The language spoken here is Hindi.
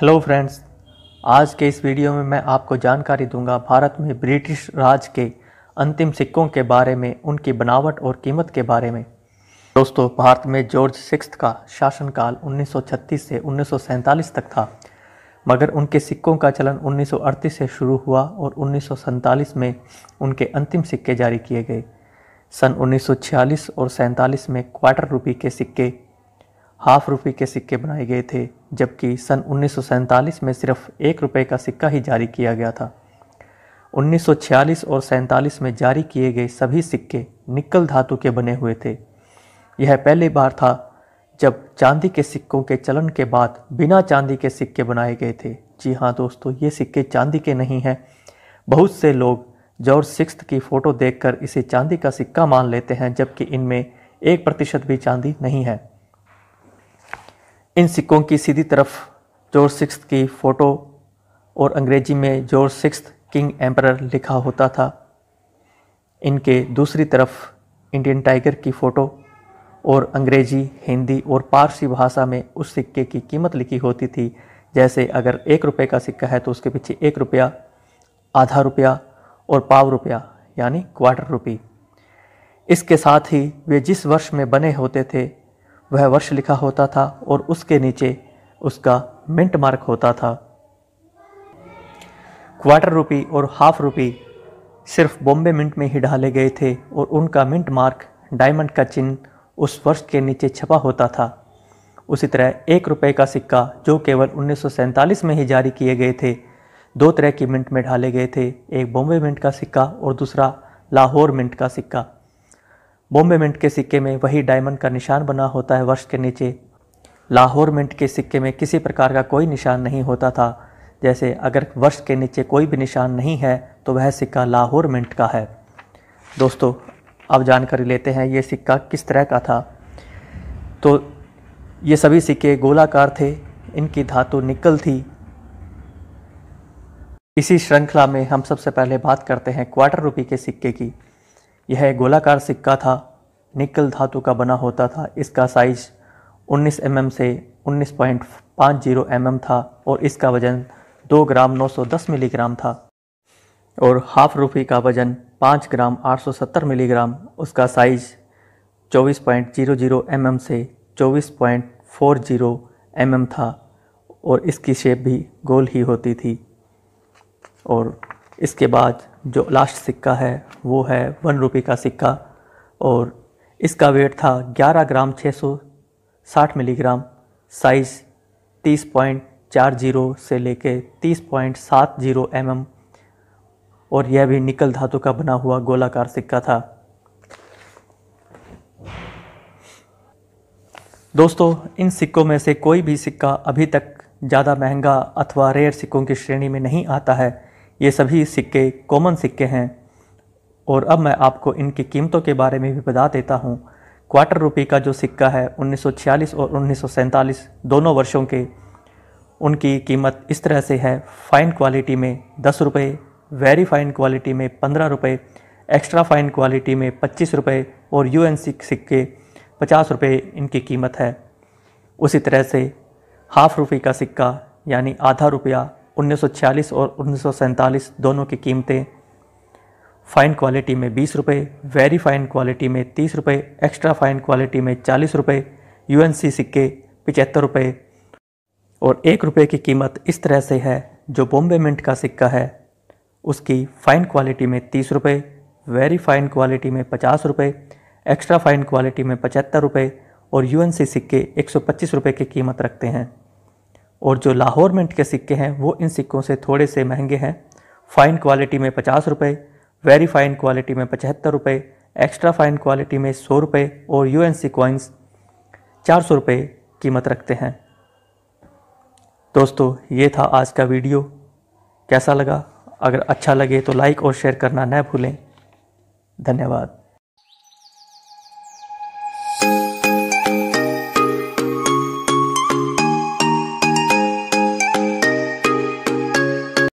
हेलो फ्रेंड्स आज के इस वीडियो में मैं आपको जानकारी दूंगा भारत में ब्रिटिश राज के अंतिम सिक्कों के बारे में उनकी बनावट और कीमत के बारे में दोस्तों भारत में जॉर्ज सिक्स का शासनकाल 1936 से उन्नीस तक था मगर उनके सिक्कों का चलन 1938 से शुरू हुआ और उन्नीस में उनके अंतिम सिक्के जारी किए गए सन 1946 और सैंतालीस में क्वार्टर रुपये के सिक्के हाफ रुपये के सिक्के बनाए गए थे जबकि सन उन्नीस में सिर्फ एक रुपये का सिक्का ही जारी किया गया था 1946 और सैंतालीस में जारी किए गए सभी सिक्के निकल धातु के बने हुए थे यह पहली बार था जब चांदी के सिक्कों के चलन के बाद बिना चांदी के सिक्के बनाए गए थे जी हाँ दोस्तों ये सिक्के चांदी के नहीं हैं बहुत से लोग जॉर्ज सिक्स की फ़ोटो देखकर इसे चांदी का सिक्का मान लेते हैं जबकि इनमें एक प्रतिशत भी चांदी नहीं है इन सिक्कों की सीधी तरफ जॉर्ज सिक्स की फ़ोटो और अंग्रेजी में जॉर्ज सिक्स किंग एम्पर लिखा होता था इनके दूसरी तरफ इंडियन टाइगर की फ़ोटो और अंग्रेजी हिंदी और पारसी भाषा में उस सिक्के की कीमत लिखी होती थी जैसे अगर एक रुपये का सिक्का है तो उसके पीछे एक रुपया आधा रुपया और पाव रुपया यानी क्वार्टर रुपी इसके साथ ही वे जिस वर्ष में बने होते थे वह वर्ष लिखा होता था और उसके नीचे उसका मिंट मार्क होता था क्वार्टर रुपी और हाफ रुपी सिर्फ बॉम्बे मिंट में ही ढाले गए थे और उनका मिंट मार्क डायमंड का चिन्ह उस वर्ष के नीचे छपा होता था उसी तरह एक रुपये का सिक्का जो केवल उन्नीस में ही जारी किए गए थे दो तरह की मिंट में ढाले गए थे एक बॉम्बे मिंट का सिक्का और दूसरा लाहौर मिंट का सिक्का बॉम्बे मिंट के सिक्के में वही डायमंड का निशान बना होता है वर्ष के नीचे लाहौर मिंट के सिक्के में किसी प्रकार का कोई निशान नहीं होता था जैसे अगर वर्ष के नीचे कोई भी निशान नहीं है तो वह सिक्का लाहौर मिंट का है दोस्तों अब जानकारी लेते हैं ये सिक्का किस तरह का था तो ये सभी सिक्के गोलाकार थे इनकी धातु निकल थी इसी श्रृंखला में हम सबसे पहले बात करते हैं क्वार्टर रुपी के सिक्के की यह गोलाकार सिक्का था निकल धातु का बना होता था इसका साइज 19 एम mm से 19.50 mm था और इसका वज़न 2 ग्राम 910 मिलीग्राम था और हाफ रुपी का वज़न 5 ग्राम 870 मिलीग्राम उसका साइज 24.00 mm से 24.40 mm था और इसकी शेप भी गोल ही होती थी और इसके बाद जो लास्ट सिक्का है वो है वन रुपये का सिक्का और इसका वेट था 11 ग्राम 660 मिलीग्राम साइज़ 30.40 से लेके 30.70 जीरो mm और यह भी निकल धातु का बना हुआ गोलाकार सिक्का था दोस्तों इन सिक्कों में से कोई भी सिक्का अभी तक ज़्यादा महंगा अथवा रेयर सिक्कों की श्रेणी में नहीं आता है ये सभी सिक्के कॉमन सिक्के हैं और अब मैं आपको इनकी कीमतों के बारे में भी बता देता हूँ क्वार्टर रुपये का जो सिक्का है 1946 और उन्नीस दोनों वर्षों के उनकी कीमत इस तरह से है फ़ाइन क्वालिटी में दस रुपये वेरी फ़ाइन क्वालिटी में पंद्रह रुपये एक्स्ट्रा फ़ाइन क्वालिटी में पच्चीस रुपये और यू एन सिक्के पचास रुपये इनकी कीमत है उसी तरह से हाफ़ रुपये का सिक्का यानी आधा रुपया 1946 और उन्नीस दोनों की कीमतें फ़ाइन क्वालिटी में बीस रुपये वेरी फ़ाइन क्वालिटी में तीस रुपये एक्स्ट्रा फ़ाइन क्वालिटी में चालीस रुपये यू सिक्के पचहत्तर रुपये और एक रुपये की कीमत इस तरह से है जो बॉम्बे मिंट का सिक्का है उसकी फ़ाइन क्वालिटी में तीस रुपये वेरी फ़ाइन क्वालिटी में पचास रुपये एक्स्ट्रा फ़ाइन क्वालिटी में पचहत्तर रुपये और यू सिक्के एक सौ पच्चीस रुपये की कीमत रखते हैं और जो लाहौर मिंट के सिक्के हैं वो इन सिक्कों से थोड़े से महंगे हैं फ़ाइन क्वालिटी में पचास रुपये वेरी फ़ाइन क्वालिटी में पचहत्तर रुपये एक्स्ट्रा फ़ाइन क्वालिटी में सौ रुपये और यू एन सी कॉइन्स चार सौ रुपये कीमत रखते हैं दोस्तों ये था आज का वीडियो कैसा लगा अगर अच्छा लगे तो लाइक और शेयर करना न भूलें धन्यवाद